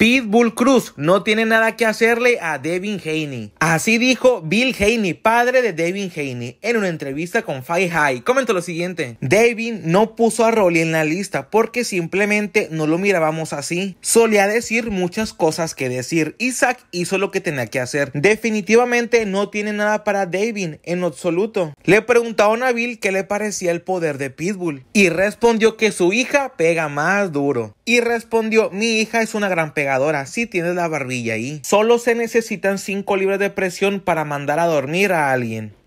Pitbull Cruz no tiene nada que hacerle a Devin Haney. Así dijo Bill Haney, padre de Devin Haney, en una entrevista con Five High. Comentó lo siguiente: Devin no puso a Rolly en la lista porque simplemente no lo mirábamos así. Solía decir muchas cosas que decir. Isaac hizo lo que tenía que hacer. Definitivamente no tiene nada para Devin en absoluto. Le preguntaron a Bill qué le parecía el poder de Pitbull y respondió que su hija pega más duro y respondió, mi hija es una gran pegadora, sí tienes la barbilla ahí. Solo se necesitan 5 libras de presión para mandar a dormir a alguien.